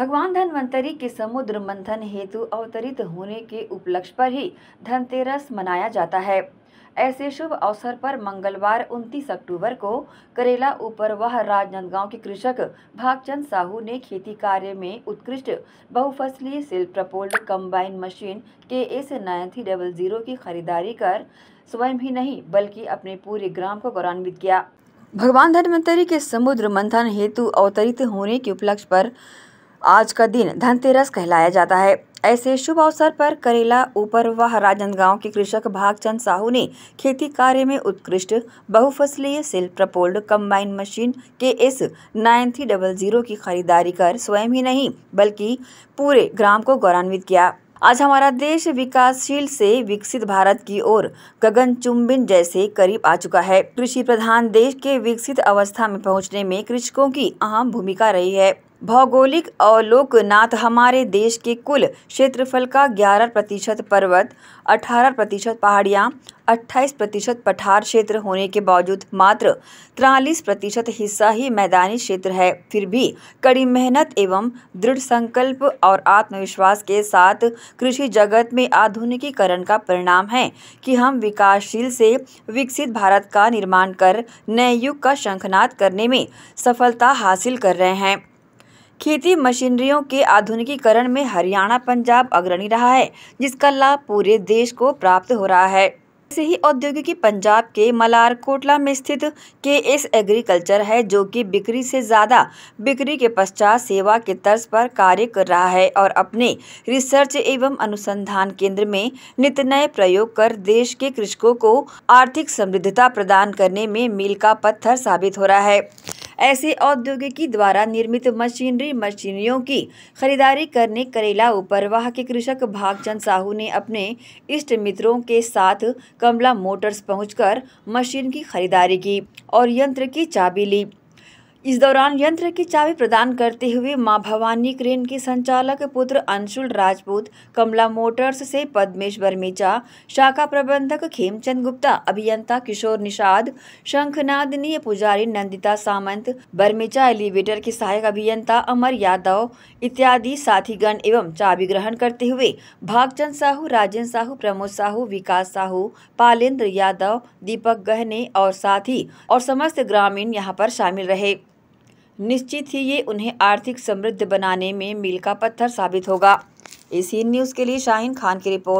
भगवान धन्वंतरी के समुद्र मंथन हेतु अवतरित होने के उपलक्ष्य पर ही धनतेरस मनाया जाता है ऐसे शुभ अवसर पर मंगलवार 29 अक्टूबर को करेला ऊपर वह राजनांदगांव के कृषक भागचंद साहू ने खेती कार्य में उत्कृष्ट बहुफसली self propelled combine machine K S nine three double zero की खरीदारी कर स्वयं ही नहीं बल्कि अपने पूरे ग्राम को गौरवान्वित किया भगवान धन्वंतरी के समुद्र मंथन हेतु अवतरित होने के उपलक्ष्य पर आज का दिन धनतेरस कहलाया जाता है ऐसे शुभ अवसर पर करेला ऊपर व राजनांदगांव के कृषक भागचंद साहू ने खेती कार्य में उत्कृष्ट बहुफसलीय self propelled combine machine K S nine three double zero की खरीदारी कर स्वयं ही नहीं बल्कि पूरे ग्राम को गौरवान्वित किया आज हमारा देश विकासशील से विकसित भारत की ओर चुम्बिन जैसे करीब आ चुका है कृषि प्रधान देश के विकसित अवस्था में पहुंचने में कृषकों की अहम भूमिका रही है भौगोलिक अवलोकनाथ हमारे देश के कुल क्षेत्रफल का ग्यारह प्रतिशत पर्वत अठारह प्रतिशत पहाड़ियाँ अट्ठाईस प्रतिशत पठार क्षेत्र होने के बावजूद मात्र तिरालीस प्रतिशत हिस्सा ही मैदानी क्षेत्र है फिर भी कड़ी मेहनत एवं दृढ़ संकल्प और आत्मविश्वास के साथ कृषि जगत में आधुनिकीकरण का परिणाम है कि हम विकासशील से विकसित भारत का निर्माण कर नए युग का शंखनाद करने में सफलता हासिल कर रहे हैं खेती मशीनरियों के आधुनिकीकरण में हरियाणा पंजाब अग्रणी रहा है जिसका लाभ पूरे देश को प्राप्त हो रहा है ऐसे ही औद्योगिकी पंजाब के मलार कोटला में स्थित के एस एग्रीकल्चर है जो कि बिक्री से ज़्यादा बिक्री के पश्चात सेवा के तर्ज पर कार्य कर रहा है और अपने रिसर्च एवं अनुसंधान केंद्र में नित नए प्रयोग कर देश के कृषकों को आर्थिक समृद्धता प्रदान करने में मील का पत्थर साबित हो रहा है ऐसे औद्योगिकी द्वारा निर्मित मशीनरी मशीनियों की खरीदारी करने करेला उपरवाह के कृषक भागचंद साहू ने अपने इष्ट मित्रों के साथ कमला मोटर्स पहुंचकर मशीन की खरीदारी की और यंत्र की चाबी ली इस दौरान यंत्र की चाबी प्रदान करते हुए मां भवानी क्रेन के संचालक पुत्र अंशुल राजपूत कमला मोटर्स से पद्मेश्वर मीचा शाखा प्रबंधक खेमचंद गुप्ता अभियंता किशोर निषाद शंखनादनीय पुजारी नंदिता सामंत बर्मिचा एलिवेटर के सहायक अभियंता अमर यादव इत्यादि साथीगण एवं चाबी ग्रहण करते हुए भागचंद साहू राजेंद्र साहू प्रमोद साहू विकास साहू पालेंद्र यादव दीपक गहने और साथी और समस्त ग्रामीण यहाँ पर शामिल रहे निश्चित ही ये उन्हें आर्थिक समृद्ध बनाने में मील का पत्थर साबित होगा एशियन न्यूज़ के लिए शाहिन खान की रिपोर्ट